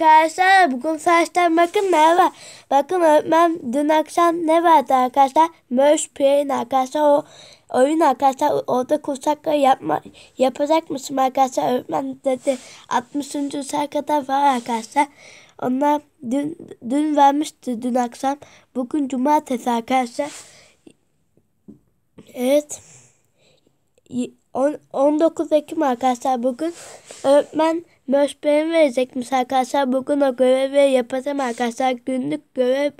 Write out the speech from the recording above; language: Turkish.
Arkadaşlar bugün saçtan bakın ne var. Bakın öğretmen dün akşam ne vardı arkadaşlar? Merge Play'in arkadaşlar o oyun arkadaşlar orada kursakları yapma, yapacak mısın arkadaşlar? Öğretmen dedi 60. saat kadar var arkadaşlar. Onlar dün, dün vermişti dün akşam. Bugün cumartesi arkadaşlar. Evet. 19 Ekim arkadaşlar bugün öğretmen Möşbeğimi verecekmiş arkadaşlar. Bugün o görevi yapacağım arkadaşlar. Günlük görev